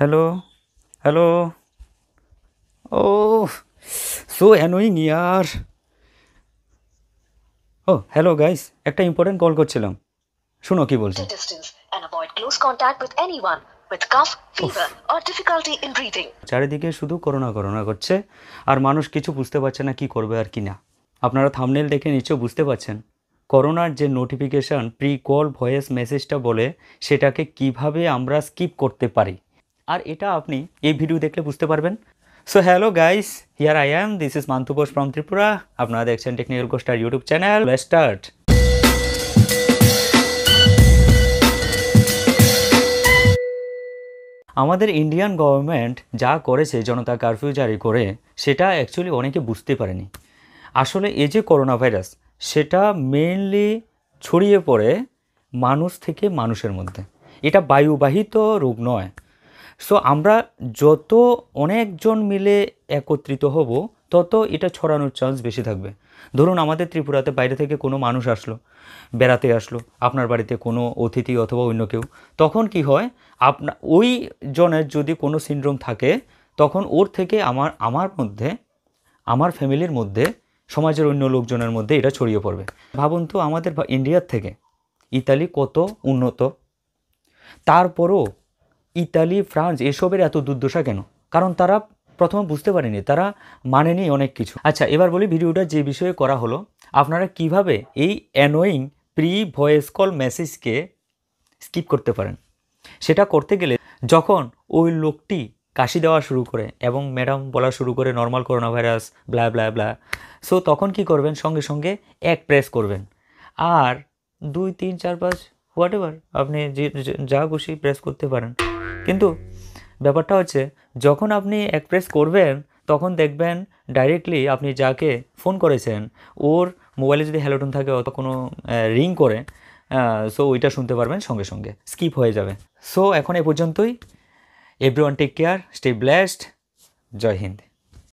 hello hello oh so annoying ইয়ার oh hello guys একটা important call করছিলাম শুনো কি বলছে চারিদিকে শুধু করোনা করোনা করছে আর মানুষ কিছু বুঝতে পারছে না কি করবে আর কি না আপনারা থামনেল দেখে নিশ্চয় বুঝতে পারছেন করোনার যে নোটিফিকেশান প্রি কল ভয়েস মেসেজটা বলে সেটাকে কিভাবে আমরা স্কিপ করতে পারি আর এটা আপনি এই ভিডিও দেখলে বুঝতে পারবেন so hello guys here I am this is Mantu Bose from Tripura আপনারা দেখছেন technical coaster YouTube channel start আমাদের ইন্ডিয়ান গভর্নমেন্ট যা করেছে জনতা কারফিউ জারি করে সেটা অ্যাকচুয়ালি অনেকে বুঝতে পারেনি আসলে এই যে করোনা ভাইরাস সেটা মেইনলি ছড়িয়ে পড়ে মানুষ থেকে মানুষের মধ্যে এটা বায়ুবাহিত রোগ নয় সো আমরা যত অনেকজন মিলে একত্রিত হব তত এটা ছড়ানোর চান্স বেশি থাকবে ধরুন আমাদের ত্রিপুরাতে বাইরে থেকে কোনো মানুষ আসলো বেড়াতে আসলো আপনার বাড়িতে কোনো অতিথি অথবা অন্য কেউ তখন কি হয় আপনা ওই জনের যদি কোনো সিন্ড্রোম থাকে তখন ওর থেকে আমার আমার মধ্যে আমার ফ্যামিলির মধ্যে সমাজের অন্য লোকজনের মধ্যে এটা ছড়িয়ে পড়বে ভাবুন তো আমাদের ইন্ডিয়ার থেকে ইতালি কত উন্নত তারপরও ইতালি ফ্রান্স এসবের এত দুর্দশা কেন কারণ তারা প্রথমে বুঝতে পারেনি তারা মানেনি অনেক কিছু আচ্ছা এবার বলি ভিডিওটা যে বিষয়ে করা হলো আপনারা কিভাবে এই অ্যানোয়িং প্রি ভয়েস কল মেসেজকে স্কিপ করতে পারেন সেটা করতে গেলে যখন ওই লোকটি কাশি দেওয়া শুরু করে এবং ম্যাডাম বলা শুরু করে normal corona virus blah blah blah so তখন কি করবেন সঙ্গে সঙ্গে এক প্রেস করবেন আর দুই তিন চার পাঁচ হোয়াট এভার আপনি যা খুশি প্রেস করতে পারেন কিন্তু ব্যাপারটা হচ্ছে যখন আপনি এক প্রেস করবেন তখন দেখবেন ডাইরেক্টলি আপনি যাকে ফোন করেছেন ওর মোবাইলে যদি হ্যালোটন থাকে অত কোনো রিং করে সো ওইটা শুনতে পারবেন সঙ্গে সঙ্গে স্কিপ হয়ে যাবে সো এখন এ পর্যন্তই every take care stay blessed জয় হিন্দ